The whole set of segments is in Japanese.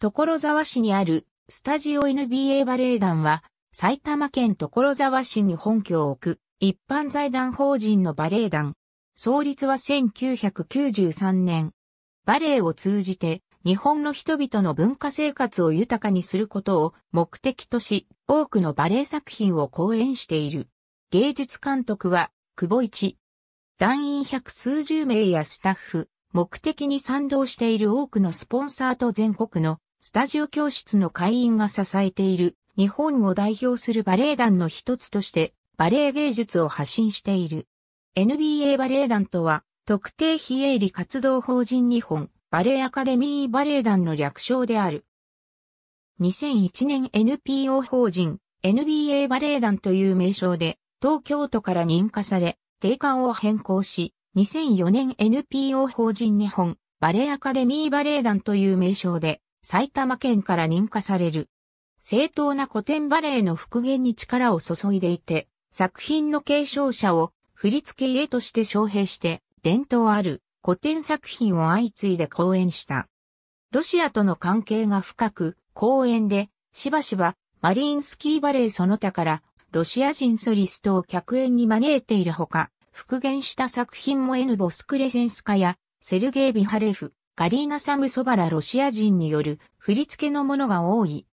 所沢市にあるスタジオ NBA バレエ団は埼玉県所沢市に本拠を置く一般財団法人のバレエ団。創立は1993年。バレエを通じて日本の人々の文化生活を豊かにすることを目的とし多くのバレエ作品を講演している。芸術監督は久保一。団員百数十名やスタッフ、目的に賛同している多くのスポンサーと全国のスタジオ教室の会員が支えている日本を代表するバレエ団の一つとしてバレエ芸術を発信している。NBA バレエ団とは特定非営利活動法人日本バレエアカデミーバレエ団の略称である。2001年 NPO 法人 NBA バレエ団という名称で東京都から認可され定款を変更し2004年 NPO 法人日本バレエアカデミーバレエ団という名称で埼玉県から認可される。正当な古典バレエの復元に力を注いでいて、作品の継承者を振付家として招聘して、伝統ある古典作品を相次いで講演した。ロシアとの関係が深く、公演で、しばしば、マリンスキーバレーその他から、ロシア人ソリストを客演に招いているほか、復元した作品もエヌボスクレセンスカや、セルゲイ・ビハレフ、ガリーナ・サムソバラロシア人による振り付けのものが多い。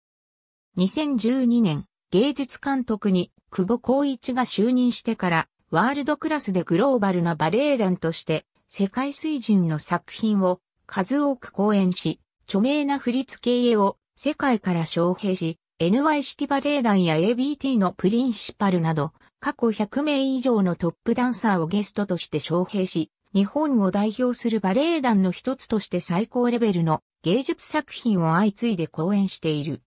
2012年、芸術監督に久保光一が就任してから、ワールドクラスでグローバルなバレエ団として、世界水準の作品を数多く公演し、著名な振り付け家を世界から招聘し、NY 式バレエ団や ABT のプリンシパルなど、過去100名以上のトップダンサーをゲストとして招聘し、日本を代表するバレエ団の一つとして最高レベルの芸術作品を相次いで公演している。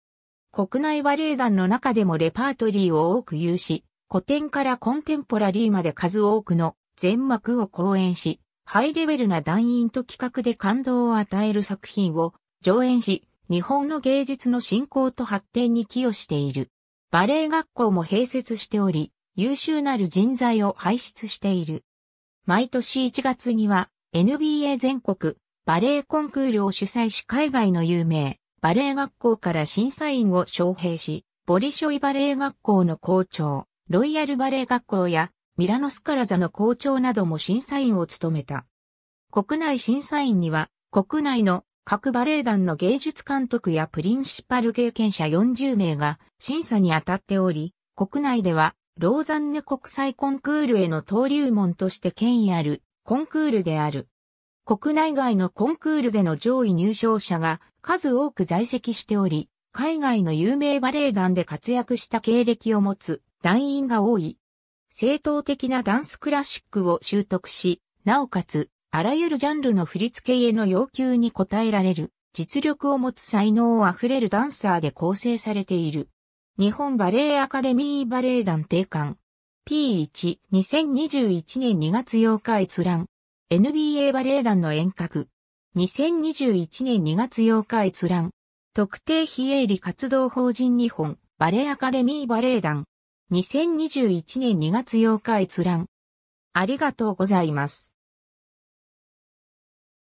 国内バレエ団の中でもレパートリーを多く有し、古典からコンテンポラリーまで数多くの全幕を公演し、ハイレベルな団員と企画で感動を与える作品を上演し、日本の芸術の振興と発展に寄与している。バレエ学校も併設しており、優秀なる人材を輩出している。毎年1月には NBA 全国バレエコンクールを主催し海外の有名バレエ学校から審査員を招聘し、ボリショイバレエ学校の校長、ロイヤルバレエ学校やミラノスカラザの校長なども審査員を務めた。国内審査員には国内の各バレエ団の芸術監督やプリンシパル経験者40名が審査に当たっており、国内ではローザンヌ国際コンクールへの登竜門として権威あるコンクールである。国内外のコンクールでの上位入賞者が数多く在籍しており、海外の有名バレエ団で活躍した経歴を持つ団員が多い。正統的なダンスクラシックを習得し、なおかつ、あらゆるジャンルの振り付けへの要求に応えられる、実力を持つ才能あふれるダンサーで構成されている。日本バレエアカデミーバレエ団定款。P1、2021年2月8日閲覧。NBA バレエ団の遠隔。2021年2月8日閲覧。特定非営利活動法人日本バレエアカデミーバレエ団。2021年2月8日閲覧。ありがとうございます。